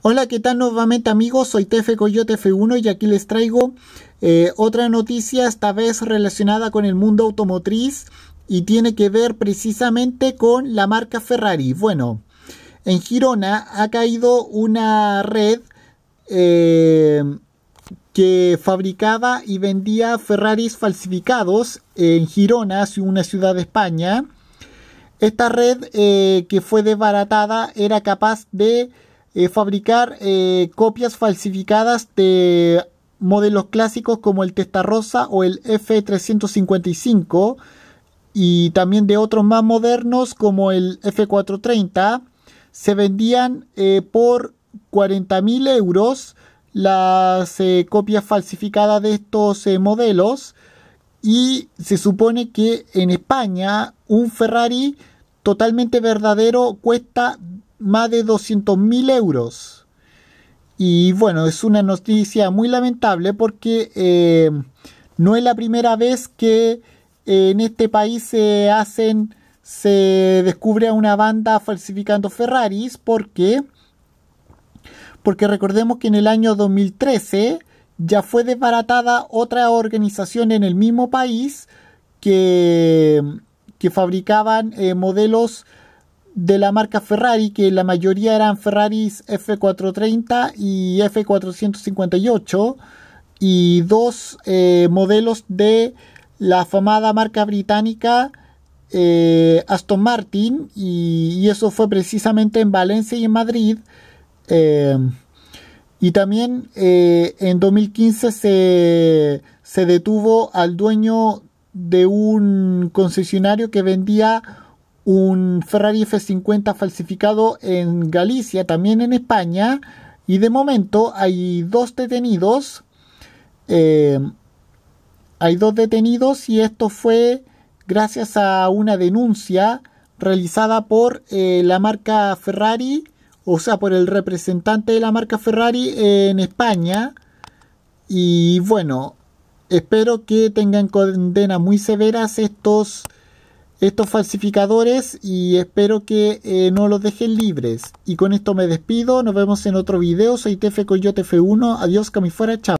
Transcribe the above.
Hola, ¿qué tal nuevamente amigos? Soy Tefe Coyote F1 y aquí les traigo eh, otra noticia, esta vez relacionada con el mundo automotriz y tiene que ver precisamente con la marca Ferrari. Bueno, en Girona ha caído una red eh, que fabricaba y vendía Ferraris falsificados en Girona, una ciudad de España. Esta red eh, que fue desbaratada era capaz de eh, fabricar eh, copias falsificadas de modelos clásicos como el Testarossa o el F355 y también de otros más modernos como el F430 se vendían eh, por 40.000 euros las copias falsificadas de estos modelos y se supone que en España un Ferrari totalmente verdadero cuesta más de mil euros. Y bueno, es una noticia muy lamentable porque eh, no es la primera vez que eh, en este país se hacen, se descubre a una banda falsificando Ferraris porque, porque recordemos que en el año 2013 ya fue desbaratada otra organización en el mismo país que, que fabricaban eh, modelos de la marca Ferrari, que la mayoría eran Ferraris F430 y F458, y dos eh, modelos de la afamada marca británica eh, Aston Martin, y, eso fue precisamente en Valencia y en Madrid. Eh, y también en 2015 se, se detuvo al dueño de un concesionario que vendía un Ferrari F50 falsificado en Galicia, también en España, y de momento hay dos detenidos. Eh, hay dos detenidos y esto fue gracias a una denuncia realizada por eh, la marca Ferrari, o sea, por el representante de la marca Ferrari en España. Y bueno, espero que tengan condenas muy severas estos estos falsificadores y espero que eh, no los dejen libres. Y con esto me despido, nos vemos en otro video, soy Tefe Coyote tf 1 adiós fuera. chao.